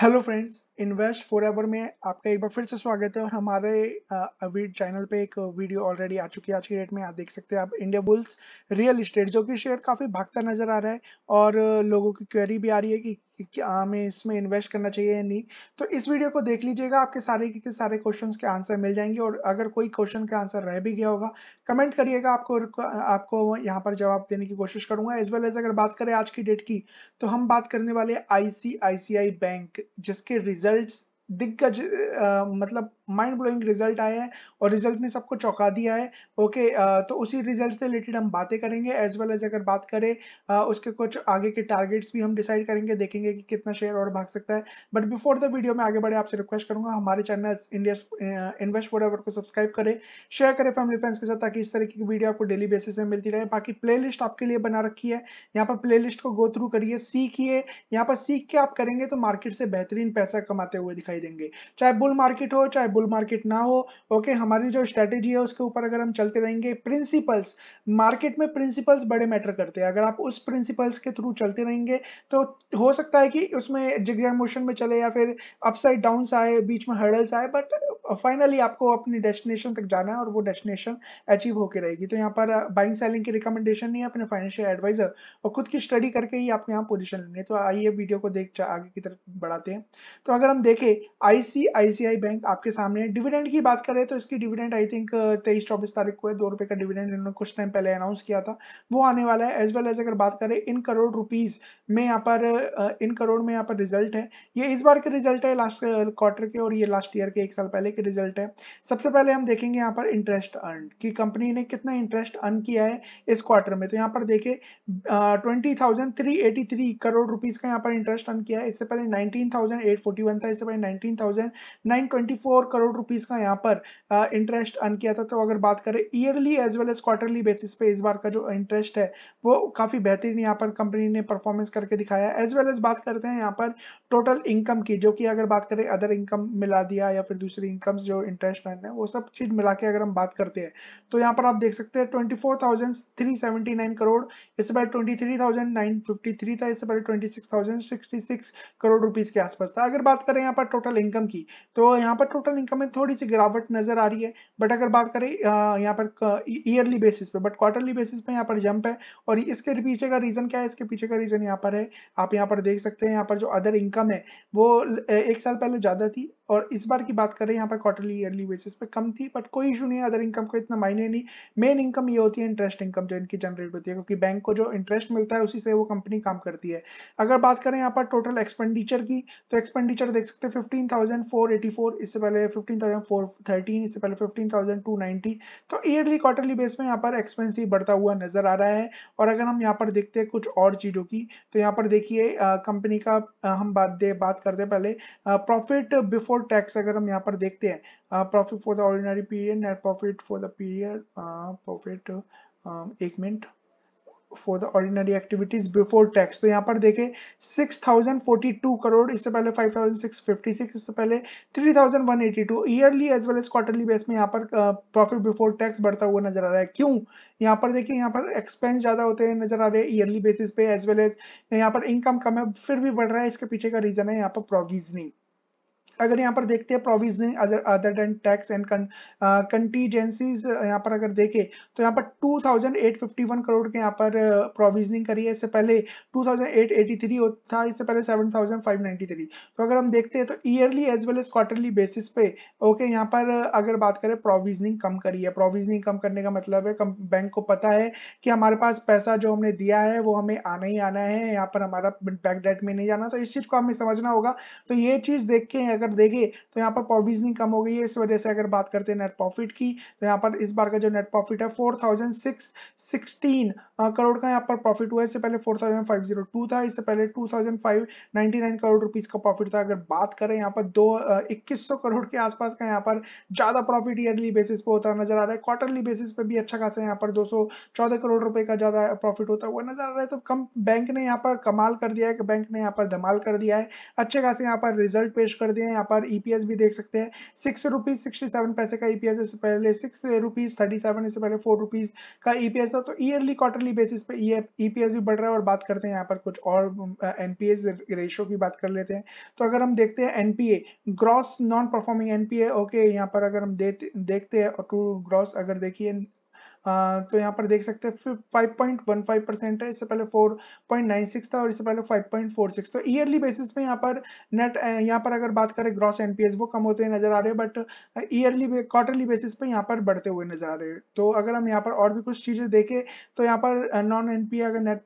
hello friends invest forever एवर में आपका एक बार फिर से स्वागत है और हमारे अभी चैनल पे एक वीडियो ऑलरेडी आ चुकी है आज की डेट में आप देख सकते हैं आप इंडिया बुल्स रियल इस्टेट जो कि शेयर काफ़ी भागता नजर आ रहा है और लोगों की क्वेरी भी आ रही है कि कि क्या हमें इसमें इन्वेस्ट करना चाहिए या नहीं तो इस वीडियो को देख लीजिएगा आपके सारे के सारे क्वेश्चन के आंसर मिल जाएंगे और अगर कोई क्वेश्चन का आंसर रह भी गया होगा कमेंट करिएगा आपको आपको यहाँ पर जवाब देने की कोशिश करूंगा एज वेल एज अगर बात करें आज की डेट की तो हम बात करने वाले आई बैंक जिसके रिजल्ट दिग्गज मतलब माइंड ब्लोइंग रिजल्ट आया है और रिजल्ट ने सबको चौंका दिया है ओके तो उसी रिजल्ट से रिलेटेड हम बातें करेंगे एज वेल एज अगर बात करें उसके कुछ आगे के टारगेट्स भी हम डिसाइड करेंगे देखेंगे कि कितना शेयर और भाग सकता है बट बिफोर द वीडियो में आगे बढ़े आपसे रिक्वेस्ट करूंगा हमारे चैनल इंडिया इन्वेस्ट फॉर को सब्सक्राइब करें शेयर करें फैमिली फ्रेंड्स के साथ ताकि इस तरीके की वीडियो आपको डेली बेसिस में मिलती रहे बाकी प्ले आपके लिए बना रखी है यहाँ पर प्ले को गो थ्रू करिए सीखिए यहाँ पर सीख के आप करेंगे तो मार्केट से बेहतरीन पैसा कमाते हुए दिखाई देंगे चाहे बुल मार्केट हो चाहे बुल मार्केट ना हो ओके हमारी जो स्ट्रेटेजी है उसके ऊपर अगर हम चलते रहेंगे प्रिंसिपल्स मार्केट में प्रिंसिपल्स बड़े मैटर करते हैं अगर आप उस प्रिंसिपल्स के थ्रू चलते रहेंगे तो हो सकता है कि उसमें जिग्जा मोशन में चले या फिर अपसाइड डाउन आए बीच में हर्डल्स आए बट फाइनली आपको अपनी डेस्टिनेशन तक जाना है और वो डेस्टिनेशन अचीव होकर रहेगी तो यहाँ पर बाइंग uh, सेलिंग की रिकमेंडेशन नहीं है अपने फाइनेंशियल एडवाइजर और खुद की स्टडी करके ही आपको यहाँ पोजिशन लेंगे तो आइए वीडियो को देख आगे की तरफ बढ़ाते हैं तो अगर हम देखें आईसीआईसीआई बैंक आपके सामने सामने डिविडेंड की बात करें तो इसकी डिविडेंड आई थिंक तेईस चौबीस तारीख को है दो रुपए का डिविडेंड इन्होंने कुछ टाइम पहले अनाउंस किया था वो आने वाला है एज वेल एज अगर बात करें इन करोड़ रुपीज में यहाँ पर uh, इन करोड़ में यहाँ पर रिजल्ट है ये इस बार के रिजल्ट है लास्ट क्वार्टर uh, के और ये लास्ट ईयर के एक साल पहले के रिजल्ट है सबसे पहले हम देखेंगे यहाँ पर इंटरेस्ट अर्न की कंपनी ने कितना इंटरेस्ट अर्न किया है इस क्वार्टर में तो यहाँ पर देखे ट्वेंटी uh, करोड़ रुपीज का यहाँ पर इंटरेस्ट अर्न किया है इससे पहले नाइनटीन था इससे पहले नाइनटीन थाउजेंड करोड़ रुपीज का यहाँ पर इंटरेस्ट अर्न किया था तो अगर बात करें yearly as well as quarterly basis पे इस बार का जो इंटरेस्ट है वो काफी बेहतरीन यहाँ पर कंपनी ने परफॉर्मेंस करके दिखाया एज वेल एज बात करते हैं यहाँ पर टोटल इनकम की जो कि अगर बात करें अदर इनकम मिला दिया या फिर दूसरी इनकम जो इंटरेस्ट अर्न है वो सब चीज मिला के अगर हम बात करते हैं तो यहाँ पर आप देख सकते हैं ट्वेंटी करोड़ इससे पहले ट्वेंटी था इससे पहले ट्वेंटी करोड़ रुपीज के आसपास था अगर बात करें यहाँ पर टोटल इनकम की तो यहाँ पर टोटल इनकम में थोड़ी सी गिरावट नजर आ रही है बट अगर बात करें यहाँ पर ईयरली बेसिस पे बट क्वार्टरली बेसिस पे यहाँ पर जंप है और इसके पीछे का रीजन क्या है इसके पीछे का रीजन यहाँ पर है आप यहाँ पर देख सकते हैं यहाँ पर जो अदर इनकम है वो एक साल पहले ज्यादा थी और इस बार की बात करें यहाँ पर क्वार्टरली ईयरली बेसिस पे कम थी बट कोई इशू नहीं है अदर इनकम को इतना मायने नहीं मेन इनकम ये होती है इंटरेस्ट इनकम जो इनकी जनरेट होती है क्योंकि बैंक को जो इंटरेस्ट मिलता है उसी से वो कंपनी काम करती है अगर बात करें यहाँ पर टोटल एक्सपेंडिचर की तो एक्सपेंडिचर देख सकते हैं fifteen thousand four eighty four इससे पहले फिफ्टीन थाउजेंड फोर थर्टीन इससे पहले फिफ्टीन थाउजेंड टू नाइन्टी तो ईयरली क्वार्टरली बेस में यहाँ पर एक्सपेंस बढ़ता हुआ नजर आ रहा है और अगर हम यहाँ पर देखते हैं कुछ और चीज़ों की तो यहाँ पर देखिए कंपनी का हम बात बात करते हैं पहले प्रॉफिट बिफोर बिफोर टैक्स अगर हम यहाँ पर देखते हैं profit for the ordinary period net profit for the period profit एक मिनट for the ordinary activities before tax तो यहाँ पर देखे 6042 करोड़ इससे पहले 5656 इससे पहले 3182 yearly as well as quarterly base में यहाँ पर प्रॉफिट बिफोर टैक्स बढ़ता हुआ नजर आ रहा है क्यों यहाँ पर देखिए यहाँ पर एक्सपेंस ज्यादा होते हैं नजर आ रहे हैं ईयरली बेसिस पे एज वेल एज यहाँ पर इनकम कम है फिर भी बढ़ रहा है इसके पीछे का रीजन है यहाँ पर प्रोविजनिंग अगर यहाँ पर देखते हैं provisioning other than tax and contingencies यहाँ पर अगर देखें तो यहाँ पर 2851 करोड़ के यहाँ पर प्रोविजनिंग uh, करी है इससे पहले 2883 था इससे पहले 7593 तो अगर हम देखते हैं तो yearly as well as quarterly basis पे ओके यहाँ पर uh, अगर बात करें प्रोविजनिंग कम करी है प्रोविजनिंग कम करने का मतलब है कम, बैंक को पता है कि हमारे पास पैसा जो हमने दिया है वो हमें आना ही आना है यहाँ पर हमारा बैंक डेट में नहीं जाना तो इस चीज को हमें समझना होगा तो ये चीज देख के अगर अगर देंगे तो यहाँ पर प्रोविजनिंग कम हो गई है इस वजह से अगर बात करते हैं नेट प्रॉफिट की तो यहाँ पर इस बार का जो नेट प्रॉफिट है four thousand six sixteen crore का यहाँ पर प्रॉफिट हुआ इससे पहले four thousand five zero two था इससे पहले two thousand five ninety nine crore rupees का प्रॉफिट था अगर बात करें यहाँ पर दो इक्कीस सौ करोड़ के आसपास का यहाँ पर ज्यादा प्रॉफिट ईयरली बेसिस पे होता नजर आ रहा है क्वार्टरली बेसिस पे भी अच्छा खासा यहाँ पर दो सौ चौदह करोड़ रुपए का ज्यादा प्रॉफिट होता हुआ नजर आ रहा है तो कम बैंक ने यहाँ पर कमाल कर दिया है बैंक ने यहाँ पर धमाल कर दिया है अच्छे खासे यहाँ पर रिजल्ट पेश कर दिए हैं यहाँ पर ईपीएस e भी देख सकते हैं सिक्स रुपीज सिक्सटी सेवन पैसे का ईपीएस e इससे पहले सिक्स रुपीज थर्टी सेवन इससे पहले फोर रुपीज का ईपीएस e था तो ईयरली क्वार्टरली बेसिस पे ईपीएस भी बढ़ रहा है और बात करते हैं यहाँ पर कुछ और एनपीएस रेशियो की बात कर लेते हैं तो अगर हम देखते हैं NPA gross non performing NPA okay यहाँ पर अगर हम देखते हैं टू ग्रॉस अगर देखिए तो यहाँ पर देख सकते हैं 5.15 परसेंट है इससे पहले 4.96 था और इससे पहले फाइव पॉइंट तो ईयरली बेसिस पे यहाँ पर नेट यहाँ पर अगर बात करें ग्रॉस एनपीएस वो कम होते हुए नजर आ रहे हैं बट ईयरली क्वार्टरली बेसिस पे यहाँ पर बढ़ते हुए नजर आ रहे हैं तो अगर हम यहाँ पर और भी कुछ चीजें देखें तो यहाँ पर नॉन एनपीए अगर नेट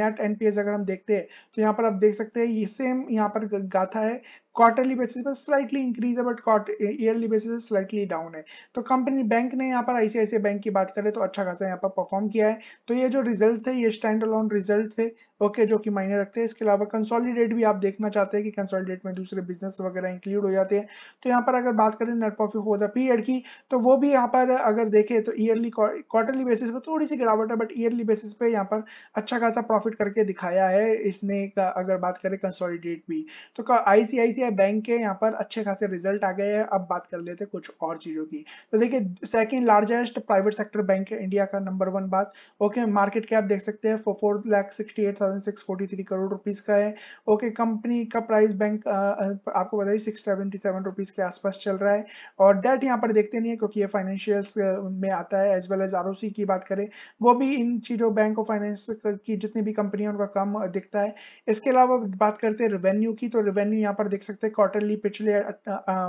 नेट एनपीएस अगर हम देखते हैं तो यहाँ पर आप देख सकते हैं ये सेम यहाँ पर गाथा है क्वार्टरली बेसिस पर स्लाइटली इंक्रीज है but yearly basis slightly down है तो कंपनी बैंक ने यहाँ पर आईसीआईसी बैंक की बात करें तो अच्छा खासा यहाँ पर परफॉर्म किया है तो ये जो रिजल्ट थे ये स्टैंड अलोन रिजल्ट थे ओके okay, जो कि मायने रखते हैं इसके अलावा कंसोलिडेट भी आप देखना चाहते हैं कि कंसोलिडेट में दूसरे बिजनेस वगैरह इंक्लूड हो जाते हैं तो यहाँ पर अगर बात करें net profit for the period की तो वो भी यहाँ पर अगर देखें तो ईयरली क्वार्टरली बेसिस पर थोड़ी सी गिरावट है बट ईयरली बेसिस पे यहाँ पर अच्छा खासा प्रॉफिट करके दिखाया है इसने अगर बात करें कंसोलिडेट भी तो आई आई बैंक के यहाँ पर अच्छे खासे रिजल्ट आ गए हैं अब बात कर लेते हैं कुछ और चीज़ों की तो देखिए second largest private sector bank है इंडिया का नंबर वन बात ओके मार्केट कैप देख सकते हैं four four lakh sixty eight thousand six forty three crore rupees का है ओके कंपनी का प्राइस बैंक आपको बताइए सिक्स सेवेंटी सेवन रुपीज़ के आसपास चल रहा है और डेट यहाँ पर देखते नहीं है क्योंकि ये फाइनेंशियल में आता है एज वेल एज आर की बात करें वो भी इन चीज़ों बैंक ऑफ फाइनेंस की जितनी भी कंपनी है उनका कम दिखता है इसके अलावा बात करते हैं रेवेन्यू की तो रेवेन्यू यहाँ पर देख सकते सकते हैं क्वार्टरली पिछले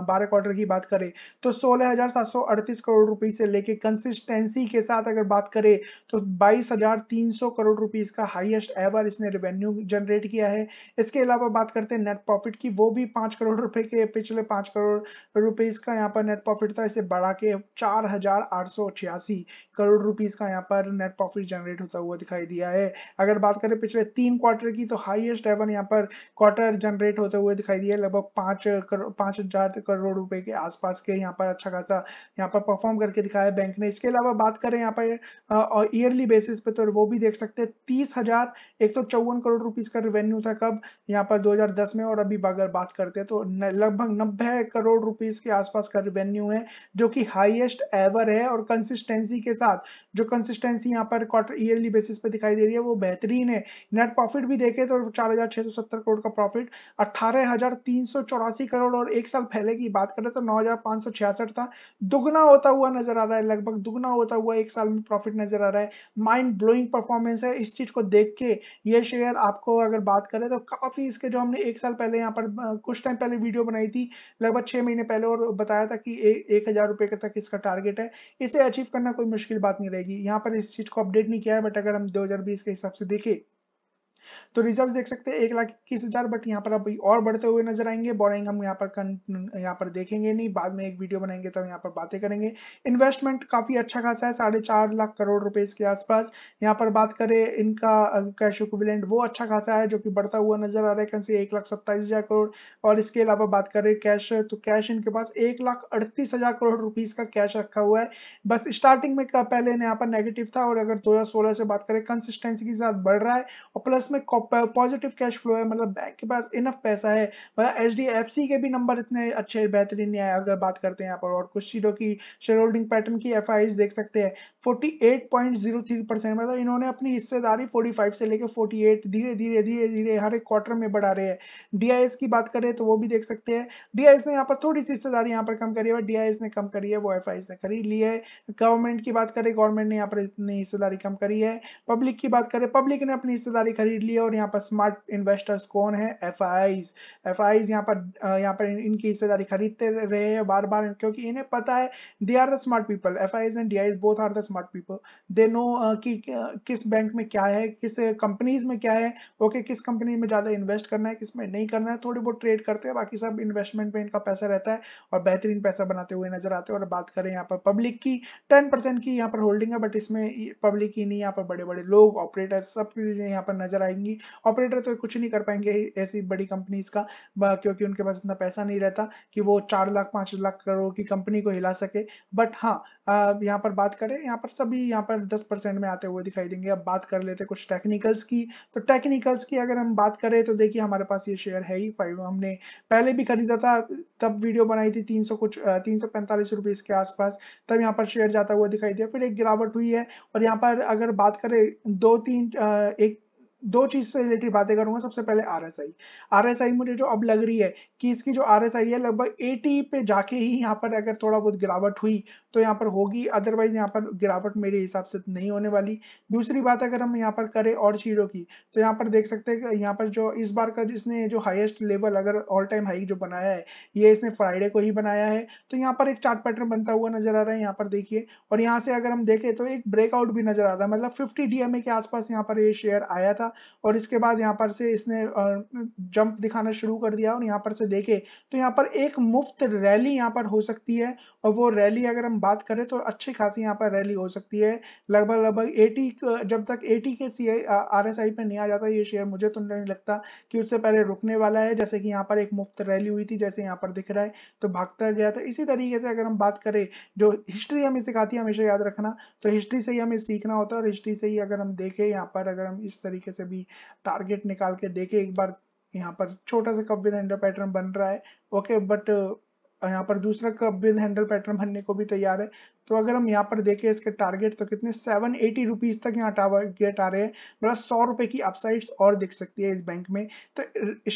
बारह क्वार्टर की बात करें तो सोलह हजार सात सौ अड़तीस करोड़ रुपए से लेके कंसिस्टेंसी के साथ अगर बात करें तो बाईस हजार तीन सौ करोड़ रुपीस का हाईएस्ट एवर इसने रेवेन्यू जनरेट किया है इसके अलावा बात करते हैं नेट प्रॉफिट की वो भी पांच करोड़ रुपए के पिछले पांच करोड़ रुपीस का यहाँ पर नेट प्रॉफिट था इसे बढ़ा के चार हजार आठ सौ छियासी करोड़ रुपीस का यहाँ पर नेट प्रॉफिट जनरेट होता हुआ दिखाई दिया है अगर बात करें पिछले तीन क्वार्टर की तो हाईएस्ट एवर यहाँ पर क्वार्टर जनरेट होते हुए दिखाई दिया लगभग पांच करोड़ पांच हजार करोड़ रुपए के आसपास के यहाँ पर अच्छा खासा यहाँ पर परफॉर्म करके दिखाया बैंक ने इसके अलावा बात करें यहाँ पर और ईयरली बेसिस पे तो वो भी देख सकते हैं तीस हजार एक सौ चौवन करोड़ रुपीज का रेवेन्यू था कब यहाँ पर दो में और अभी अगर बात करते हैं तो लगभग नब्बे करोड़ रुपीज के आसपास का रेवेन्यू है जो की हाइएस्ट एवर है और कंसिस्टेंसी के साथ जो कंसिस्टेंसी यहाँ पर क्वार्टर ईयरली बेसिस पे दिखाई दे रही है वो बेहतरीन है नेट प्रॉफिट भी देखे तो चार हजार छह सौ सत्तर करोड़ का प्रॉफिट अठारह हजार तीन तीन करोड़ और एक साल पहले की बात करें तो नौ था दुगना होता हुआ नजर आ रहा है लगभग दुगना होता हुआ एक साल में प्रॉफिट नजर आ रहा है माइंड ब्लोइंग परफॉर्मेंस है इस चीज को देख के ये शेयर आपको अगर बात करें तो काफी इसके जो हमने एक साल पहले यहाँ पर कुछ टाइम पहले वीडियो बनाई थी लगभग छह महीने पहले और बताया था कि ए, एक हजार रुपए तक इसका टारगेट है इसे अचीव करना कोई मुश्किल बात नहीं रहेगी यहाँ पर इस चीज को अपडेट नहीं किया है बट अगर हम दो के हिसाब से देखें तो रिजर्व देख सकते हैं एक लाख इक्कीस हजार बट यहाँ पर अब और बढ़ते हुए नजर आएंगे बोरिंग हम यहाँ पर कन, यहाँ पर देखेंगे नहीं बाद में एक वीडियो बनाएंगे तब तो यहाँ पर बातें करेंगे इन्वेस्टमेंट काफी अच्छा खासा है साढ़े चार लाख करोड़ रुपए के आसपास यहाँ पर बात करें इनका कैश इक्विवेलेंट वो अच्छा खासा है जो कि बढ़ता हुआ नजर आ रहा है कहीं से एक लाख सत्ताईस हजार करोड़ और इसके अलावा बात करें कैश तो कैश इनके पास एक लाख अड़तीस हजार करोड़ रुपीज का कैश रखा हुआ है बस स्टार्टिंग में पहले यहाँ पर नेगेटिव था और अगर दो से बात करें कंसिस्टेंसी के साथ बढ़ रहा है और प्लस में पॉजिटिव कैश फ्लो है मतलब बैंक के पास इनफ पैसा है मतलब एच डी एफ सी के भी नंबर इतने अच्छे बेहतरीन नहीं आए अगर बात करते हैं यहाँ पर और कुछ चीज़ों की शेयर होल्डिंग पैटर्न की एफ आई देख सकते हैं forty eight point zero three percent मतलब इन्होंने अपनी हिस्सेदारी फोर्टी फाइव से लेकर फोर्टी एट धीरे धीरे धीरे धीरे हर एक क्वार्टर में बढ़ा रहे हैं डी आई एस की बात करें तो वो भी देख सकते हैं डी आई एस ने यहाँ पर थोड़ी सी हिस्सेदारी यहाँ पर कम करी है डी आई एस ने कम करी है वो एफ आई एस ने खरीद ली है गवर्नमेंट की बात करें गवर्नमेंट ने यहाँ पर इतनी हिस्सेदारी कम करी है पब्लिक की बात करें पब्लिक ने अपनी हिस्सेदारी खरीद खरीद लिए और यहाँ पर स्मार्ट इन्वेस्टर्स कौन है एफ आईज एफ आईज यहाँ पर यहाँ पर इनकी हिस्सेदारी खरीदते रहे हैं बार बार क्योंकि इन्हें पता है they are the smart people F IIs and D IIs both are the smart people they know कि किस बैंक में क्या है किस कंपनीज में क्या है ओके किस कंपनी में ज़्यादा इन्वेस्ट करना है किस में नहीं करना है थोड़ी बहुत ट्रेड करते हैं बाकी सब इन्वेस्टमेंट पे इनका पैसा रहता है और बेहतरीन पैसा बनाते हुए नजर आते हैं और बात करें यहाँ पर पब्लिक की टेन की यहाँ पर होल्डिंग है बट इसमें पब्लिक ही नहीं यहाँ पर बड़े बड़े लोग ऑपरेटर्स सब यहाँ पर नजर आई पाएंगी ऑपरेटर तो कुछ नहीं कर पाएंगे ऐसी बड़ी कंपनीज का क्योंकि उनके पास इतना पैसा नहीं रहता कि वो चार लाख पाँच लाख करोड़ की कंपनी को हिला सके बट हाँ यहाँ पर बात करें यहाँ पर सभी यहाँ पर दस परसेंट में आते हुए दिखाई देंगे अब बात कर लेते कुछ टेक्निकल्स की तो टेक्निकल्स की अगर हम बात करें तो देखिए हमारे पास ये शेयर है ही फाइव हमने पहले भी खरीदा था तब वीडियो बनाई थी तीन कुछ तीन सौ के आसपास तब यहाँ पर शेयर जाता हुआ दिखाई दिया फिर एक गिरावट हुई है और यहाँ पर अगर बात करें दो तीन एक दो चीज से रिलेटेड बातें करूंगा सबसे पहले R R S I S I मुझे जो अब लग रही है कि इसकी जो आर एस आई है लगभग एटी पे जाके ही यहाँ पर अगर थोड़ा बहुत गिरावट हुई तो यहाँ पर होगी अदरवाइज यहाँ पर गिरावट मेरे हिसाब से नहीं होने वाली दूसरी बात अगर हम यहाँ पर करें और चीज़ों की तो यहाँ पर देख सकते हैं यहाँ पर जो इस बार का जिसने जो हाइएस्ट लेवल अगर ऑल टाइम हाई जो बनाया है ये इसने फ्राइडे को ही बनाया है तो यहाँ पर एक चार्ट पैटर्न बनता हुआ नजर आ रहा है यहाँ पर देखिए और यहाँ से अगर हम देखें तो एक ब्रेकआउट भी नजर आ रहा है मतलब फिफ्टी डी के आसपास यहाँ पर ये शेयर आया था और इसके बाद यहाँ पर से इसने जंप दिखाना शुरू कर दिया और यहाँ पर से देखे तो यहाँ पर एक मुफ्त रैली यहाँ पर हो सकती है और वो रैली अगर हम बात करें तो अच्छी खासी यहाँ पर रैली हो सकती है लगभग लगभग एटी जब तक एटी के सी आर एस आई पे नहीं आ जाता ये शेयर मुझे तो नहीं लगता कि उससे पहले रुकने वाला है जैसे कि यहाँ पर एक मुफ्त रैली हुई थी जैसे यहाँ पर दिख रहा है तो भागता गया था इसी तरीके से अगर हम बात करें जो हिस्ट्री हमें सिखाती है हमेशा याद रखना तो हिस्ट्री से ही हमें सीखना होता है और हिस्ट्री से ही अगर हम देखें यहाँ पर अगर हम इस तरीके से से भी टारगेट निकाल के देखे एक बार यहाँ पर छोटा सा कप विद हैंडल पैटर्न बन रहा है ओके बट यहाँ पर दूसरा कप विद हैंडल पैटर्न बनने को भी तैयार है तो अगर हम यहाँ पर देखें इसके टारगेट तो कितने सेवन एटी रुपीज तक यहाँ टारगेट आ रहे हैं मतलब सौ रुपए की अपसाइड्स और दिख सकती है इस बैंक में तो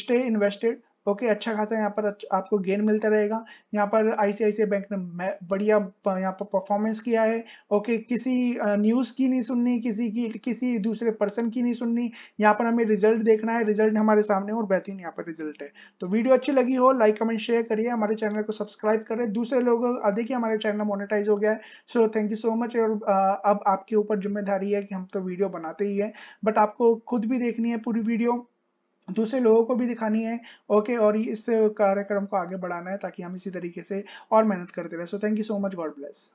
स्टे इन्वेस्टेड ओके अच्छा खासा यहाँ पर आपको गेन मिलता रहेगा यहाँ पर आईसीआईसीआई बैंक ने बढ़िया यहाँ पर परफॉर्मेंस किया है ओके किसी न्यूज़ की नहीं सुननी किसी की किसी दूसरे पर्सन की नहीं सुननी यहाँ पर हमें रिजल्ट देखना है रिजल्ट हमारे सामने और बेहतरीन यहाँ पर रिजल्ट है तो वीडियो अच्छी लगी हो लाइक कमेंट शेयर करिए हमारे चैनल को सब्सक्राइब करें दूसरे लोग देखिए हमारे चैनल मोनिटाइज हो गया है so thank you so much और अब आपके ऊपर जिम्मेदारी है कि हम तो वीडियो बनाते ही है बट आपको खुद भी देखनी है पूरी वीडियो दूसरे लोगों को भी दिखानी है ओके और इस कार्यक्रम को आगे बढ़ाना है ताकि हम इसी तरीके से और मेहनत करते रहे so thank you so much God bless